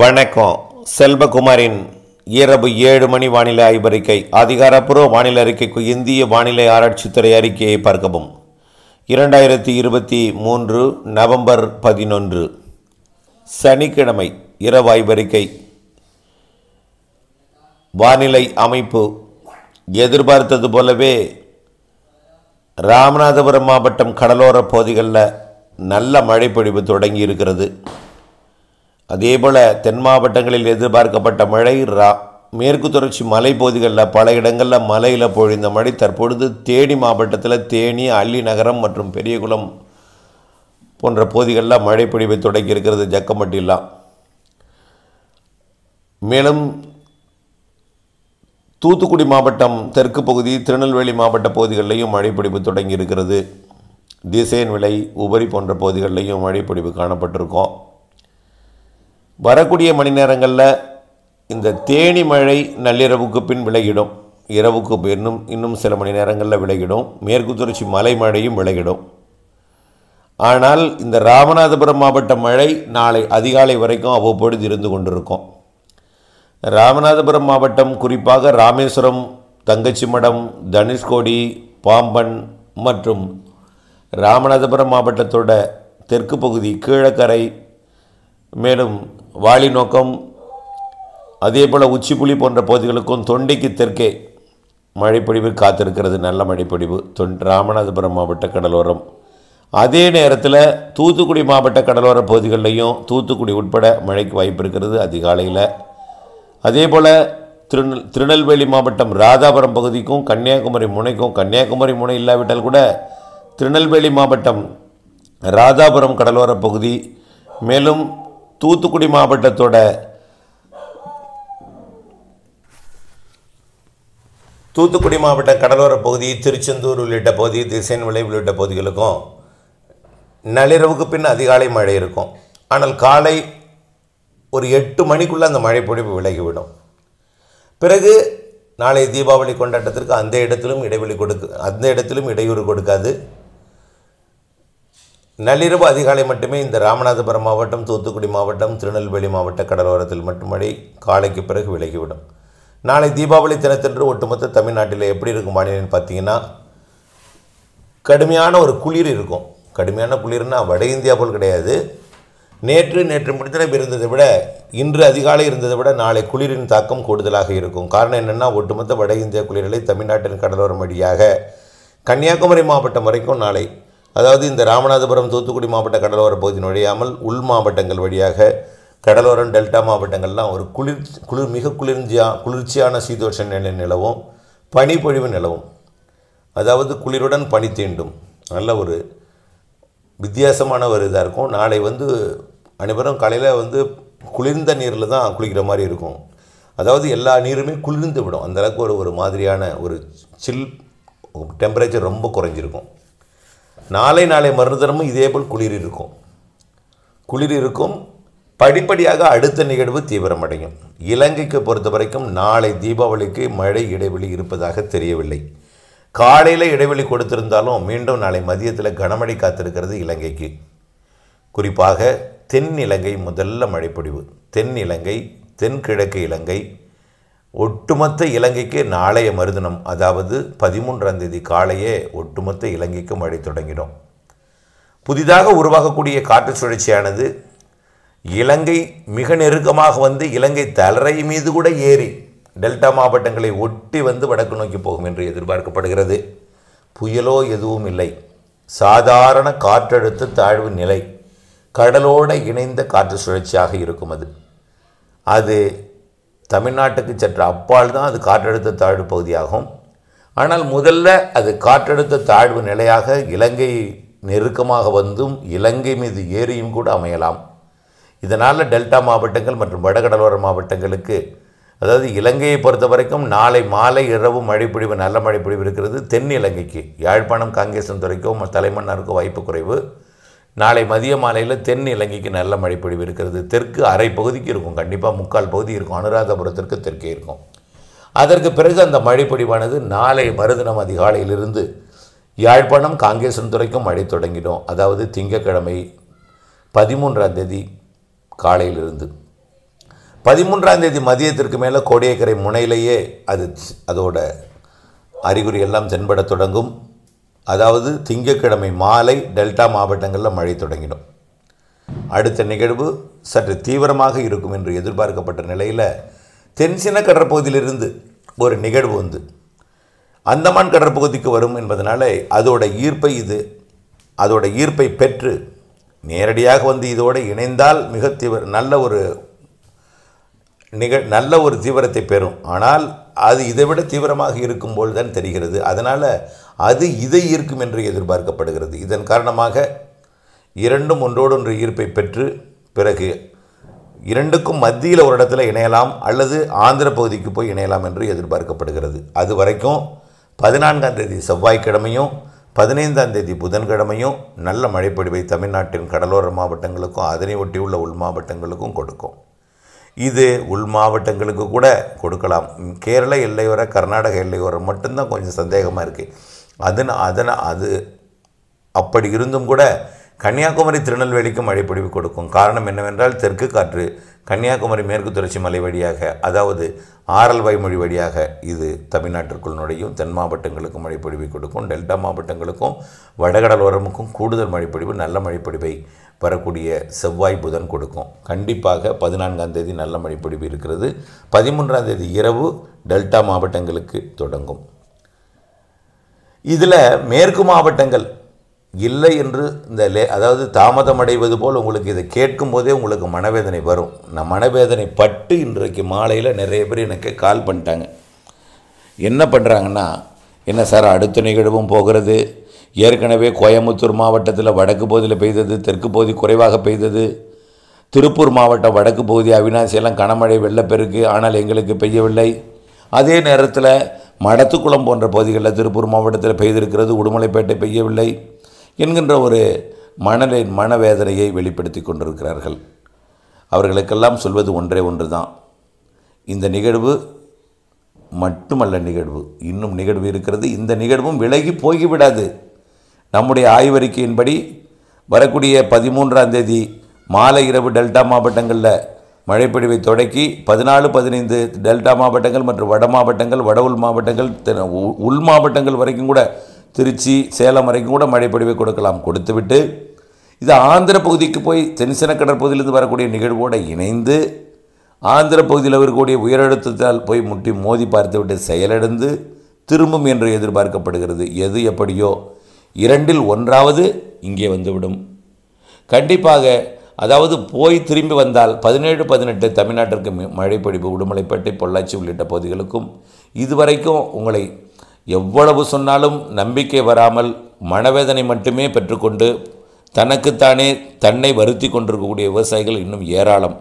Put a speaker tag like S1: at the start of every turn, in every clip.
S1: வணக்கம் செல்வகுமாரின் இரவு ஏழு மணி வானிலை ஆய்வறிக்கை அதிகாரப்பூர்வ வானிலை அறிக்கைக்கு இந்திய வானிலை ஆராய்ச்சித்துறை அறிக்கையை பார்க்கவும் இரண்டாயிரத்தி இருபத்தி மூன்று நவம்பர் பதினொன்று சனிக்கிழமை இரவு ஆய்வறிக்கை வானிலை அமைப்பு எதிர்பார்த்தது போலவே ராமநாதபுரம் மாவட்டம் கடலோர பகுதிகளில் நல்ல மழை பொழிவு தொடங்கி இருக்கிறது அதேபோல தென் மாவட்டங்களில் எதிர்பார்க்கப்பட்ட மழை ரா மேற்கு தொடர்ச்சி மலைப்பகுதிகளில் பல இடங்களில் மலையில் பொழிந்த மழை தற்பொழுது தேனி மாவட்டத்தில் தேனி அள்ளி நகரம் மற்றும் பெரியகுளம் போன்ற பகுதிகளில் மழை பொழிவை தொடங்கி இருக்கிறது ஜக்கமட்டிலாம் மேலும் தூத்துக்குடி மாவட்டம் தெற்கு பகுதி திருநெல்வேலி மாவட்ட பகுதிகளிலையும் மழைப்பிடிப்பு பொழிவு தொடங்கியிருக்கிறது திசையன் விலை உபரி போன்ற பகுதிகளிலையும் மழைப்பிடிப்பு காணப்பட்டிருக்கோம் வரக்கூடிய மணி நேரங்களில் இந்த தேனி மழை நள்ளிரவுக்கு பின் விலகிடும் இரவுக்கு இன்னும் இன்னும் சில மணி நேரங்களில் விலகிடும் மேற்கு தொடர்ச்சி மலை மழையும் விலகிடும் ஆனால் இந்த ராமநாதபுரம் மாவட்ட மழை நாளை அதிகாலை வரைக்கும் அவ்வப்பொழுது இருந்து கொண்டிருக்கும் ராமநாதபுரம் மாவட்டம் குறிப்பாக ராமேஸ்வரம் தங்கச்சி மடம் தனுஷ்கோடி பாம்பன் மற்றும் ராமநாதபுரம் மாவட்டத்தோட தெற்கு பகுதி கீழக்கரை மேலும் வாளி நோக்கம் அதே போல் உச்சிப்புலி போன்ற பகுதிகளுக்கும் தொண்டைக்கு தெற்கே மழைப்பொழிவு காத்திருக்கிறது நல்ல மழைப்பொழிவு தொன் ராமநாதபுரம் மாவட்ட கடலோரம் அதே நேரத்தில் தூத்துக்குடி மாவட்ட கடலோர பகுதிகளிலையும் தூத்துக்குடி உட்பட மழைக்கு வாய்ப்பு இருக்கிறது அதிகாலையில் அதே போல் திருநெல் திருநெல்வேலி மாவட்டம் ராதாபுரம் பகுதிக்கும் கன்னியாகுமரி முனைக்கும் கன்னியாகுமரி முனை இல்லாவிட்டால் கூட திருநெல்வேலி மாவட்டம் ராதாபுரம் கடலோர பகுதி மேலும் தூத்துக்குடி மாவட்டத்தோட தூத்துக்குடி மாவட்ட கடலோர பகுதி திருச்செந்தூர் உள்ளிட்ட பகுதி திசைன் விளைவு உள்ளிட்ட பகுதிகளுக்கும் நள்ளிரவுக்கு பின் அதிகாலை மழை இருக்கும் ஆனால் காலை ஒரு எட்டு மணிக்குள்ளே அந்த மழை பொழிவு விலகிவிடும் பிறகு நாளை தீபாவளி கொண்டாட்டத்திற்கு அந்த இடத்திலும் இடைவெளி கொடுக்க அந்த இடத்திலும் இடையூறு கொடுக்காது நள்ளிரவு அதிகாலை மட்டுமே இந்த ராமநாதபுரம் மாவட்டம் தூத்துக்குடி மாவட்டம் திருநெல்வேலி மாவட்ட கடலோரத்தில் மட்டும் மழை காலைக்கு பிறகு விலகிவிடும் நாளை தீபாவளி தினத்தன்று ஒட்டுமொத்த தமிழ்நாட்டில் எப்படி இருக்கும் வானிலைன்னு பார்த்தீங்கன்னா கடுமையான ஒரு குளிர் இருக்கும் கடுமையான குளிர்னால் வட இந்தியா போல் கிடையாது நேற்று நேற்று முடித்திரம் இருந்ததை விட இன்று அதிகாலை இருந்ததை விட நாளை குளிரின் தாக்கம் கூடுதலாக இருக்கும் காரணம் என்னென்னா ஒட்டுமொத்த வட இந்திய குளிரலை தமிழ்நாட்டின் கடலோரம் வழியாக கன்னியாகுமரி மாவட்டம் வரைக்கும் நாளை அதாவது இந்த ராமநாதபுரம் தூத்துக்குடி மாவட்ட கடலோர பகுதி நுழையாமல் உள் மாவட்டங்கள் வழியாக கடலோரம் டெல்டா மாவட்டங்கள்லாம் ஒரு குளிர் குளிர் மிக குளிர்ஞ்சியா குளிர்ச்சியான சீதோஷ நிலை நிலவும் பனிப்பொழிவு நிலவும் அதாவது குளிருடன் பனி தீண்டும் நல்ல ஒரு வித்தியாசமான ஒரு இதாக இருக்கும் நாளை வந்து அனைவரும் காலையில் வந்து குளிர்ந்த நீரில் தான் குளிக்கிற மாதிரி இருக்கும் அதாவது எல்லா நீருமே குளிர்ந்து விடும் அந்தளவுக்கு ஒரு ஒரு மாதிரியான ஒரு சில் டெம்பரேச்சர் ரொம்ப குறைஞ்சிருக்கும் நாளை நாளை மறுதினமும் இதேபோல் குளிர் இருக்கும் குளிர் இருக்கும் படிப்படியாக அடுத்த நிகழ்வு தீவிரமடையும் இலங்கைக்கு பொறுத்த வரைக்கும் நாளை தீபாவளிக்கு மழை இடைவெளி இருப்பதாக தெரியவில்லை காலையில் இடைவெளி கொடுத்திருந்தாலும் மீண்டும் நாளை மதியத்தில் கனமழை காத்திருக்கிறது இலங்கைக்கு குறிப்பாக தென் இலங்கை முதல்ல மழைப்பொழிவு தென் இலங்கை தென்கிழக்கு இலங்கை ஒட்டுமொத்த இலங்கைக்கு நாளைய மறுதினம் அதாவது பதிமூன்றாம் தேதி காலையே ஒட்டுமொத்த இலங்கைக்கு மழை தொடங்கிடும் புதிதாக உருவாகக்கூடிய காற்று சுழற்சியானது இலங்கை மிக நெருக்கமாக வந்து இலங்கை தலரை மீது கூட ஏறி டெல்டா மாவட்டங்களை ஒட்டி வந்து வடக்கு நோக்கி போகும் என்று எதிர்பார்க்கப்படுகிறது புயலோ எதுவும் இல்லை சாதாரண காற்றழுத்த தாழ்வு நிலை கடலோடு இணைந்த காற்று சுழற்சியாக இருக்கும் அது அது தமிழ்நாட்டுக்கு சற்று அப்பால் தான் அது காற்றழுத்த தாழ்வு பகுதியாகும் ஆனால் முதல்ல அது காற்றழுத்த தாழ்வு நிலையாக இலங்கை நெருக்கமாக வந்தும் இலங்கை மீது ஏரியும் கூட அமையலாம் இதனால் டெல்டா மாவட்டங்கள் மற்றும் வடகடலோர மாவட்டங்களுக்கு அதாவது இலங்கையை பொறுத்த வரைக்கும் நாளை மாலை இரவு மழைப்பொழிவு நல்ல மழைப்பிடிவு இருக்கிறது தென் இலங்கைக்கு யாழ்ப்பாணம் காங்கேசன் துறைக்கோ தலைமன்னாருக்கோ வாய்ப்பு குறைவு நாளை மதிய மாலையில் தென் இலங்கைக்கு நல்ல பொழிவு இருக்கிறது தெற்கு அரை பகுதிக்கு இருக்கும் கண்டிப்பாக முக்கால் பகுதி இருக்கும் அனுராதபுரத்திற்கு தெற்கே இருக்கும் அதற்கு பிறகு அந்த மழைப்பொடிவானது நாளை மறுதினம் அதிகாலையிலிருந்து யாழ்ப்பாணம் காங்கேசன் துறைக்கும் மழை தொடங்கிடும் அதாவது திங்கக்கிழமை பதிமூன்றாம் தேதி காலையிலிருந்து பதிமூன்றாம் தேதி மதியத்திற்கு மேலே கோடியக்கரை முனையிலேயே அது அதோட அறிகுறி எல்லாம் தென்பட தொடங்கும் அதாவது திங்கட்கிழமை மாலை டெல்டா மாவட்டங்களில் மழை தொடங்கிடும் அடுத்த நிகழ்வு சற்று தீவிரமாக இருக்கும் என்று எதிர்பார்க்கப்பட்ட நிலையில் தென்சின கடற்பகுதியிலிருந்து ஒரு நிகழ்வு வந்து அந்தமான் கடற்பகுதிக்கு வரும் என்பதனால அதோட ஈர்ப்பை இது அதோட ஈர்ப்பை பெற்று நேரடியாக வந்து இதோடு இணைந்தால் மிக தீவிர நல்ல ஒரு நிக நல்ல ஒரு தீவிரத்தை பெறும் ஆனால் அது இதை விட தீவிரமாக இருக்கும்போது தான் தெரிகிறது அதனால் அது இதை ஈர்க்கும் என்று எதிர்பார்க்கப்படுகிறது இதன் காரணமாக இரண்டும் ஒன்றோடொன்று ஈர்ப்பை பெற்று பிறகு இரண்டுக்கும் மத்தியில் ஒரு இடத்துல இணையலாம் அல்லது ஆந்திர பகுதிக்கு போய் இணையலாம் என்று எதிர்பார்க்கப்படுகிறது அது வரைக்கும் பதினான்காம் தேதி செவ்வாய்க்கிழமையும் பதினைந்தாம் தேதி புதன்கிழமையும் நல்ல மழைப்படிவை தமிழ்நாட்டின் கடலோர மாவட்டங்களுக்கும் அதனை ஒட்டியுள்ள உள் மாவட்டங்களுக்கும் கொடுக்கும் இது உள் மாவட்டங்களுக்கு கூட கொடுக்கலாம் கேரள எல்லையோர கர்நாடக எல்லையோரம் மட்டும்தான் கொஞ்சம் சந்தேகமாக இருக்குது அதன் அதன் அது அப்படி இருந்தும் கூட கன்னியாகுமரி திருநெல்வேலிக்கும் மழைப்பொழிவு கொடுக்கும் காரணம் என்னவென்றால் தெற்கு காற்று கன்னியாகுமரி மேற்கு தொடர்ச்சி மலை வழியாக அதாவது ஆரல்வாய் மொழி வழியாக இது தமிழ்நாட்டிற்குள் நுழையும் தென் மாவட்டங்களுக்கும் மழைப்பொழிவை கொடுக்கும் டெல்டா மாவட்டங்களுக்கும் வடகடலோரமுக்கும் கூடுதல் மழைப்பொழிவு நல்ல மழைப்பொழிவை வரக்கூடிய செவ்வாய் புதன் கொடுக்கும் கண்டிப்பாக பதினான்காம் தேதி நல்ல மழைப்பொழிவு இருக்கிறது பதிமூன்றாம் தேதி இரவு டெல்டா மாவட்டங்களுக்கு தொடங்கும் இதில் மேற்கு மாவட்டங்கள் இல்லை என்று இந்த லே அதாவது தாமதமடைவது போல் உங்களுக்கு இதை கேட்கும் போதே உங்களுக்கு மனவேதனை வரும் நான் மனவேதனை பட்டு இன்றைக்கு மாலையில் நிறைய பேர் எனக்கு கால் பண்ணிட்டாங்க என்ன பண்ணுறாங்கன்னா என்ன சார் அடுத்த நிகழ்வும் போகிறது ஏற்கனவே கோயம்புத்தூர் மாவட்டத்தில் வடக்கு பகுதியில் பெய்தது தெற்கு பகுதி குறைவாக பெய்தது திருப்பூர் மாவட்டம் வடக்கு பகுதி அவினாசியெல்லாம் கனமழை வெள்ளப்பெருக்கு ஆனால் எங்களுக்கு பெய்யவில்லை அதே நேரத்தில் மடத்துக்குளம் போன்ற பகுதிகளில் திருப்பூர் மாவட்டத்தில் பெய்திருக்கிறது உடுமலைப்பேட்டை பெய்யவில்லை என்கின்ற ஒரு மனதை மனவேதனையை வெளிப்படுத்தி கொண்டிருக்கிறார்கள் அவர்களுக்கெல்லாம் சொல்வது ஒன்றே ஒன்று தான் இந்த நிகழ்வு மட்டுமல்ல நிகழ்வு இன்னும் நிகழ்வு இருக்கிறது இந்த நிகழ்வும் விலகி போய்விடாது நம்முடைய ஆய்வறிக்கையின்படி வரக்கூடிய பதிமூன்றாம் தேதி மாலை இரவு டெல்டா மாவட்டங்களில் மழைப்பொழிவை தொடக்கி பதினாலு பதினைந்து டெல்டா மாவட்டங்கள் மற்றும் வட மாவட்டங்கள் வட உள் மாவட்டங்கள் உள் மாவட்டங்கள் வரைக்கும் கூட திருச்சி சேலம் வரைக்கும் கூட மழை கொடுக்கலாம் கொடுத்துவிட்டு இது ஆந்திர பகுதிக்கு போய் தென்சென கடற்பகுதியிலிருந்து வரக்கூடிய நிகழ்வோடு இணைந்து ஆந்திர பகுதியில் இருக்கக்கூடிய உயரழுத்தத்தால் போய் முட்டி மோதி பார்த்துவிட்டு செயலடைந்து திரும்பும் என்று எதிர்பார்க்கப்படுகிறது எது எப்படியோ இரண்டில் ஒன்றாவது இங்கே வந்துவிடும் கண்டிப்பாக அதாவது போய் திரும்பி வந்தால் பதினேழு பதினெட்டு தமிழ்நாட்டிற்கு மழை பொழிவு உடுமலைப்பேட்டை பொள்ளாச்சி உள்ளிட்ட பகுதிகளுக்கும் இதுவரைக்கும் உங்களை எவ்வளவு சொன்னாலும் நம்பிக்கை வராமல் மனவேதனை மட்டுமே பெற்றுக்கொண்டு தனக்குத்தானே தன்னை வருத்தி கொண்டிருக்கக்கூடிய விவசாயிகள் இன்னும் ஏராளம்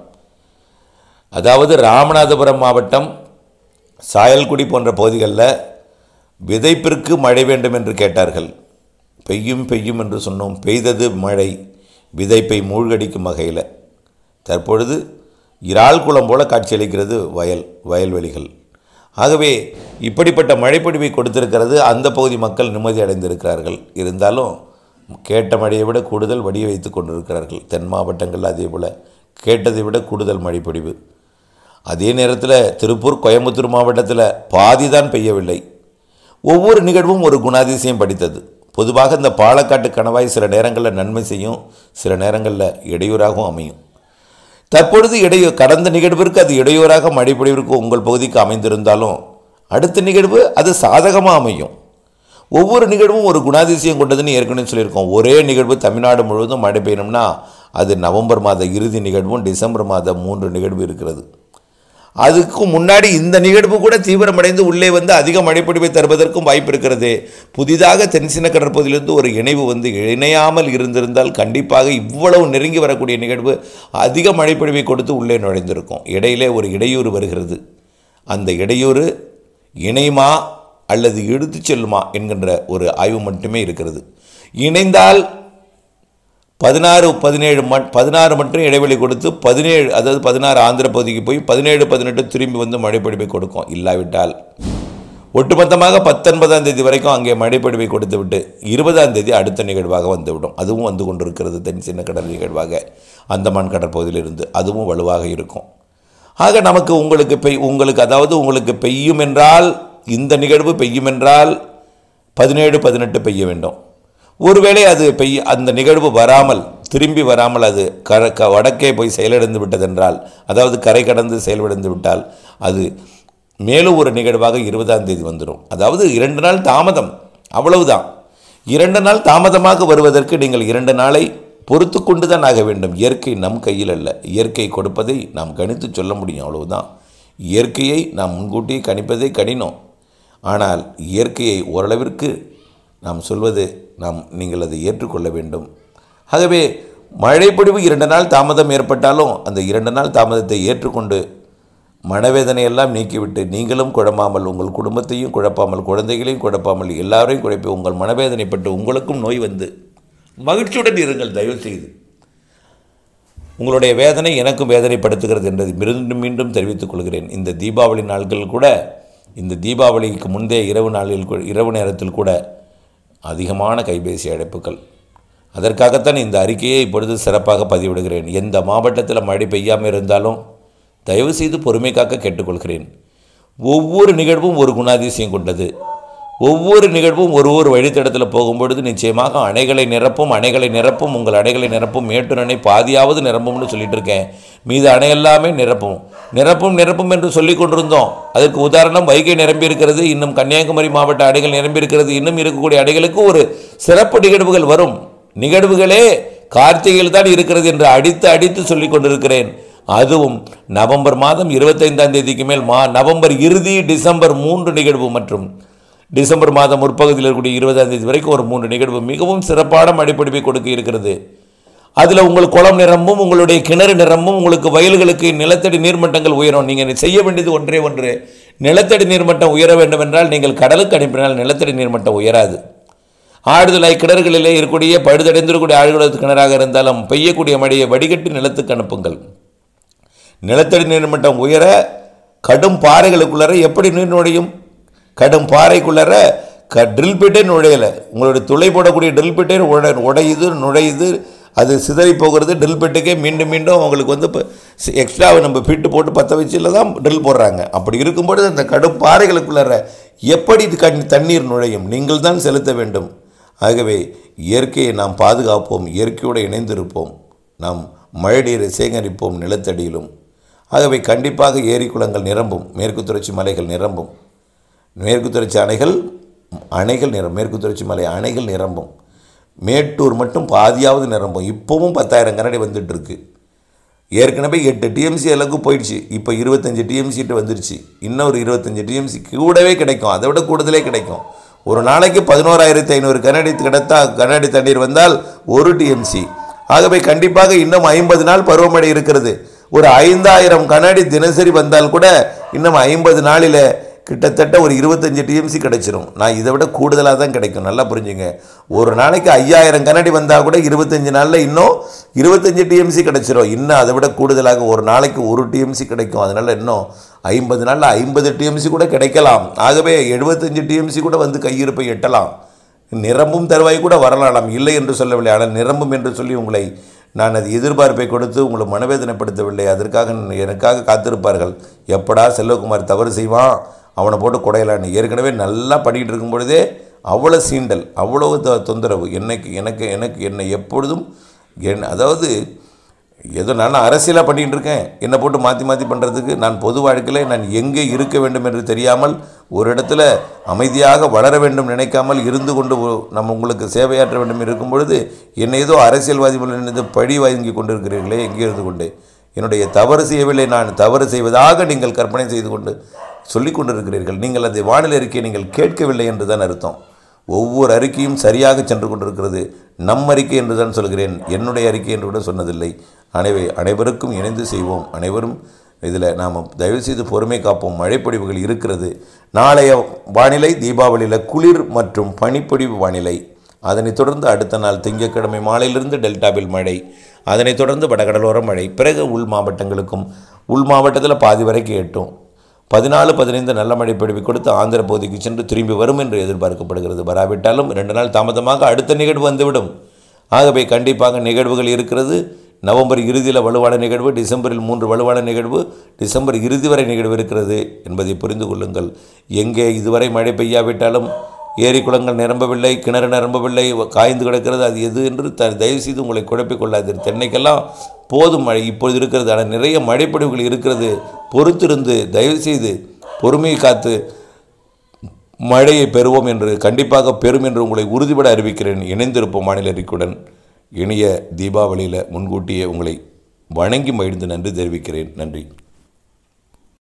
S1: அதாவது ராமநாதபுரம் மாவட்டம் சாயல்குடி போன்ற பகுதிகளில் விதைப்பிற்கு மழை வேண்டும் என்று கேட்டார்கள் பெய்யும் பெய்யும் என்று சொன்னோம் பெய்தது மழை விதைப்பை மூழ்கடிக்கும் வகையில் தற்பொழுது இறால் குளம் போல காட்சியளிக்கிறது வயல் வயல்வெளிகள் ஆகவே இப்படிப்பட்ட மழைப்பொடிவை கொடுத்திருக்கிறது அந்த பகுதி மக்கள் நிம்மதி அடைந்திருக்கிறார்கள் இருந்தாலும் கேட்ட மழையை விட கூடுதல் வடிய வைத்து கொண்டிருக்கிறார்கள் தென் மாவட்டங்களில் அதே போல் கேட்டதை விட கூடுதல் மழைப்பொடிவு அதே நேரத்தில் திருப்பூர் கோயம்புத்தூர் மாவட்டத்தில் பாதி தான் பெய்யவில்லை ஒவ்வொரு நிகழ்வும் ஒரு குணாதிசயம் படித்தது பொதுவாக இந்த பாலக்காட்டு கணவாய் சில நேரங்களில் நன்மை செய்யும் சில நேரங்களில் இடையூறாகவும் அமையும் தற்பொழுது இடையூ கடந்த நிகழ்விற்கு அது இடையூறாக மழைப்பொழிவிற்கு உங்கள் பகுதிக்கு அமைந்திருந்தாலும் அடுத்த நிகழ்வு அது சாதகமாக அமையும் ஒவ்வொரு நிகழ்வும் ஒரு குணாதிசயம் கொண்டதுன்னு ஏற்கனவே சொல்லியிருக்கோம் ஒரே நிகழ்வு தமிழ்நாடு முழுவதும் மழை பெய்யணும்னா அது நவம்பர் மாத இறுதி நிகழ்வும் டிசம்பர் மாத மூன்று நிகழ்வு இருக்கிறது அதுக்கு முன்னாடி இந்த நிகழ்வு கூட தீவிரமடைந்து உள்ளே வந்து அதிக மழைப்பொடிவை தருவதற்கும் வாய்ப்பு இருக்கிறது புதிதாக தென்சின கடற்பகுதியிலிருந்து ஒரு இணைவு வந்து இணையாமல் இருந்திருந்தால் கண்டிப்பாக இவ்வளவு நெருங்கி வரக்கூடிய நிகழ்வு அதிக மழைப்பொழிவை கொடுத்து உள்ளே நுழைந்திருக்கும் இடையிலே ஒரு இடையூறு வருகிறது அந்த இடையூறு இணைமா அல்லது எடுத்து செல்லுமா என்கின்ற ஒரு ஆய்வு மட்டுமே இருக்கிறது இணைந்தால் பதினாறு பதினேழு மண் பதினாறு மட்டும் இடைவெளி கொடுத்து பதினேழு அதாவது பதினாறு ஆந்திர பகுதிக்கு போய் பதினேழு பதினெட்டு திரும்பி வந்து மழைப்பிடிப்பை கொடுக்கும் இல்லாவிட்டால் ஒட்டுமொத்தமாக பத்தொன்பதாம் தேதி வரைக்கும் அங்கே மழைப்பிடிப்பை கொடுத்து விட்டு இருபதாம் தேதி அடுத்த நிகழ்வாக வந்துவிடும் அதுவும் வந்து கொண்டிருக்கிறது தென் சின்ன கடல் நிகழ்வாக அந்தமான் கடற்பகுதியிலிருந்து அதுவும் வலுவாக இருக்கும் ஆக நமக்கு உங்களுக்கு பெய் உங்களுக்கு அதாவது உங்களுக்கு பெய்யும் என்றால் இந்த நிகழ்வு பெய்யும் என்றால் பதினேழு பதினெட்டு பெய்ய வேண்டும் ஒருவேளை அது பெய் அந்த நிகழ்வு வராமல் திரும்பி வராமல் அது க வடக்கே போய் செயலடைந்து விட்டதென்றால் அதாவது கரை கடந்து செயல்படைந்து விட்டால் அது மேலும் ஒரு நிகழ்வாக இருபதாம் தேதி வந்துடும் அதாவது இரண்டு நாள் தாமதம் அவ்வளவுதான் இரண்டு நாள் தாமதமாக வருவதற்கு நீங்கள் இரண்டு நாளை பொறுத்து கொண்டு தான் ஆக வேண்டும் இயற்கை நம் கையில் அல்ல இயற்கை கொடுப்பதை நாம் கணித்து சொல்ல முடியும் அவ்வளவுதான் இயற்கையை நாம் முன்கூட்டியே கணிப்பதே கடினம் ஆனால் இயற்கையை ஓரளவிற்கு நாம் சொல்வது நாம் நீங்கள் அதை ஏற்றுக்கொள்ள வேண்டும் ஆகவே மழைப்பொழிவு இரண்டு நாள் தாமதம் ஏற்பட்டாலும் அந்த இரண்டு நாள் தாமதத்தை ஏற்றுக்கொண்டு மனவேதனையெல்லாம் நீக்கிவிட்டு நீங்களும் குழம்பாமல் உங்கள் குடும்பத்தையும் குழப்பாமல் குழந்தைகளையும் குழப்பாமல் எல்லாரையும் குழப்பி உங்கள் மனவேதனைப்பட்டு உங்களுக்கும் நோய் வந்து மகிழ்ச்சியுடன் இருங்கள் தயவு செய்து உங்களுடைய வேதனை எனக்கும் வேதனைப்படுத்துகிறது என்பதை மீண்டும் மீண்டும் தெரிவித்துக் கொள்கிறேன் இந்த தீபாவளி நாட்கள் கூட இந்த தீபாவளிக்கு முந்தைய இரவு நாளில் இரவு நேரத்தில் கூட அதிகமான கைபேசி அழைப்புகள் அதற்காகத்தான் இந்த அறிக்கையை இப்பொழுது சிறப்பாக பதிவிடுகிறேன் எந்த மாவட்டத்தில் மழை பெய்யாமல் இருந்தாலும் தயவு செய்து பொறுமை காக்க கேட்டுக்கொள்கிறேன் ஒவ்வொரு நிகழ்வும் ஒரு குணாதிசயம் கொண்டது ஒவ்வொரு நிகழ்வும் ஒரு ஒரு வழித்தடத்தில் போகும்பொழுது நிச்சயமாக அணைகளை நிரப்பும் அணைகளை நிரப்பும் உங்கள் அணைகளை நிரப்பும் மேட்டூர் அணை பாதியாவது நிரம்பும்னு சொல்லிட்டு இருக்கேன் மீது அணை எல்லாமே நிரப்பும் நிரப்பும் நிரப்பும் என்று சொல்லிக் கொண்டிருந்தோம் அதற்கு உதாரணம் வைகை நிரம்பியிருக்கிறது இன்னும் கன்னியாகுமரி மாவட்ட அடைகள் நிரம்பியிருக்கிறது இன்னும் இருக்கக்கூடிய அடைகளுக்கு ஒரு சிறப்பு நிகழ்வுகள் வரும் நிகழ்வுகளே கார்த்திகையில் தான் இருக்கிறது என்று அடித்து அடித்து சொல்லிக் கொண்டிருக்கிறேன் அதுவும் நவம்பர் மாதம் இருபத்தைந்தாம் தேதிக்கு மேல் மா நவம்பர் இறுதி டிசம்பர் மூன்று நிகழ்வு மற்றும் டிசம்பர் மாதம் முற்பகுதியில் இருக்கக்கூடிய இருபதாம் தேதி வரைக்கும் ஒரு மூன்று நிகழ்வு மிகவும் சிறப்பான அடிப்படிவை கொடுக்க இருக்கிறது அதில் உங்கள் குளம் நிரம்பும் உங்களுடைய கிணறு நிரம்பும் உங்களுக்கு வயல்களுக்கு நிலத்தடி நீர்மட்டங்கள் உயரும் நீங்கள் செய்ய வேண்டியது ஒன்றே ஒன்று நிலத்தடி நீர்மட்டம் உயர வேண்டும் என்றால் நீங்கள் கடலுக்கு அனுப்பினால் நிலத்தடி நீர்மட்டம் உயராது ஆடுதலாய் கிணறுகளிலே இருக்கக்கூடிய பழுதடைந்திருக்கக்கூடிய ஆழ்குளத்து கிணறாக இருந்தாலும் பெய்யக்கூடிய மழையை வடிகட்டி நிலத்துக்கு அனுப்புங்கள் நிலத்தடி நீர்மட்டம் உயர கடும் பாறைகளுக்குள்ளற எப்படி நீர் நுழையும் கடும் பாறைக்குள்ளற க ட்ரில் பிட்டே நுழையலை உங்களுடைய துளை போடக்கூடிய ட்ரில் பிட்டே உடையுது நுழையுது அது சிதறி போகிறது ட்ரில் பெட்டுக்கே மீண்டும் மீண்டும் அவங்களுக்கு வந்து இப்போ எக்ஸ்ட்ராவை நம்ம பிட்டு போட்டு பற்ற வச்சில தான் ட்ரில் போடுறாங்க அப்படி இருக்கும்போது அந்த கடும் பாறைகளுக்குள்ளார எப்படி இது கண் தண்ணீர் நுழையும் நீங்கள் தான் செலுத்த வேண்டும் ஆகவே இயற்கையை நாம் பாதுகாப்போம் இயற்கையோடு இணைந்திருப்போம் நாம் மழை நீரை சேகரிப்போம் நிலத்தடியிலும் ஆகவே கண்டிப்பாக ஏரி குளங்கள் நிரம்பும் மேற்கு தொடர்ச்சி மலைகள் நிரம்பும் மேற்கு தொடர்ச்சி அணைகள் அணைகள் நிரம் மேற்கு தொடர்ச்சி மலை அணைகள் நிரம்பும் மேட்டூர் மட்டும் பாதியாவது நிரம்பும் இப்போவும் பத்தாயிரம் கண்ணாடி வந்துட்டுருக்கு ஏற்கனவே எட்டு டிஎம்சி அளவுக்கு போயிடுச்சு இப்போ இருபத்தஞ்சி டிஎம்சிட்டு வந்துருச்சு இன்னும் ஒரு இருபத்தஞ்சி டிஎம்சி கூடவே கிடைக்கும் அதை விட கூடுதலே கிடைக்கும் ஒரு நாளைக்கு பதினோராயிரத்தி ஐநூறு கனடி கிடைத்தா கனடி தண்ணீர் வந்தால் ஒரு டிஎம்சி ஆகவே கண்டிப்பாக இன்னும் ஐம்பது நாள் பருவமழை இருக்கிறது ஒரு ஐந்தாயிரம் கனடி தினசரி வந்தால் கூட இன்னும் ஐம்பது நாளில் கிட்டத்தட்ட ஒரு இருபத்தஞ்சி டிஎம்சி கிடைச்சிரும் நான் இதை விட கூடுதலாக தான் கிடைக்கும் நல்லா புரிஞ்சுங்க ஒரு நாளைக்கு ஐயாயிரம் கண்ணாடி வந்தால் கூட இருபத்தஞ்சி நாளில் இன்னும் இருபத்தஞ்சி டிஎம்சி கிடைச்சிரும் இன்னும் அதை விட கூடுதலாக ஒரு நாளைக்கு ஒரு டிஎம்சி கிடைக்கும் அதனால் இன்னும் ஐம்பது நாளில் ஐம்பது டிஎம்சி கூட கிடைக்கலாம் ஆகவே எழுபத்தஞ்சி டிஎம்சி கூட வந்து கையிருப்பை எட்டலாம் நிரம்பும் தருவாய் கூட வரலாம் இல்லை என்று சொல்லவில்லை ஆனால் நிரம்பும் என்று சொல்லி உங்களை நான் அது எதிர்பார்ப்பை கொடுத்து உங்களை மனவேதனைப்படுத்தவில்லை அதற்காக எனக்காக காத்திருப்பார்கள் எப்படா செல்வகுமார் தவறு செய்வான் அவனை போட்டு குடையலான்னு ஏற்கனவே நல்லா படிக்கிட்டு இருக்கும் பொழுதே அவ்வளோ சீண்டல் அவ்வளோ த தொந்தரவு என்னைக்கு எனக்கு எனக்கு என்னை எப்பொழுதும் என் அதாவது ஏதோ நான் அரசியலாக பண்ணிகிட்டு இருக்கேன் என்னை போட்டு மாற்றி மாற்றி பண்ணுறதுக்கு நான் பொது வாழ்க்கையில் நான் எங்கே இருக்க வேண்டும் என்று தெரியாமல் ஒரு இடத்துல அமைதியாக வளர வேண்டும் நினைக்காமல் இருந்து கொண்டு நம்ம உங்களுக்கு சேவையாற்ற வேண்டும் இருக்கும் பொழுது என்னை ஏதோ அரசியல்வாதி நினைத்து பழி வாங்கி கொண்டிருக்கிறீர்களே எங்கே இருந்து கொண்டு என்னுடைய தவறு செய்யவில்லை நான் தவறு செய்வதாக நீங்கள் கற்பனை செய்து கொண்டு சொல்லிக் கொண்டிருக்கிறீர்கள் நீங்கள் அதை வானிலை அறிக்கையை நீங்கள் கேட்கவில்லை என்று தான் அர்த்தம் ஒவ்வொரு அறிக்கையும் சரியாக சென்று கொண்டிருக்கிறது நம் அறிக்கை என்று தான் சொல்கிறேன் என்னுடைய அறிக்கை என்று கூட சொன்னதில்லை அனைவை அனைவருக்கும் இணைந்து செய்வோம் அனைவரும் இதில் நாம் தயவுசெய்து பொறுமை காப்போம் மழைப்பொழிவுகள் இருக்கிறது நாளைய வானிலை தீபாவளியில் குளிர் மற்றும் பனிப்பொழிவு வானிலை அதனைத் தொடர்ந்து அடுத்த நாள் திங்கட்கிழமை மாலையிலிருந்து டெல்டாவில் மழை அதனைத் தொடர்ந்து வடகடலோர மழை பிறகு உள் மாவட்டங்களுக்கும் உள் மாவட்டத்தில் பாதி வரைக்கும் எட்டும் பதினாலு பதினைந்து நல்ல மழை பிடிப்பு கொடுத்து ஆந்திர பகுதிக்கு சென்று திரும்பி வரும் என்று எதிர்பார்க்கப்படுகிறது வராவிட்டாலும் ரெண்டு நாள் தாமதமாக அடுத்த நிகழ்வு வந்துவிடும் ஆகவே கண்டிப்பாக நிகழ்வுகள் இருக்கிறது நவம்பர் இறுதியில் வலுவான நிகழ்வு டிசம்பரில் மூன்று வலுவான நிகழ்வு டிசம்பர் இறுதி வரை நிகழ்வு இருக்கிறது என்பதை புரிந்து கொள்ளுங்கள் எங்கே இதுவரை மழை பெய்யாவிட்டாலும் ஏரி குளங்கள் நிரம்பவில்லை கிணறு நிரம்பவில்லை காய்ந்து கிடக்கிறது அது எது என்று த தயவுசெய்து உங்களை குழப்பிக்கொள்ளாது தென்னைக்கெல்லாம் போதும் மழை இப்பொழுது இருக்கிறது ஆனால் நிறைய மழைப்படிவுகள் இருக்கிறது பொறுத்திருந்து தயவுசெய்து பொறுமையை காத்து மழையை பெறுவோம் என்று கண்டிப்பாக பெறும் என்று உங்களை உறுதிபட அறிவிக்கிறேன் இணைந்திருப்போம் மாநில அறிக்கையுடன் இனிய தீபாவளியில் முன்கூட்டியே உங்களை வணங்கி மகிழ்ந்து நன்றி தெரிவிக்கிறேன் நன்றி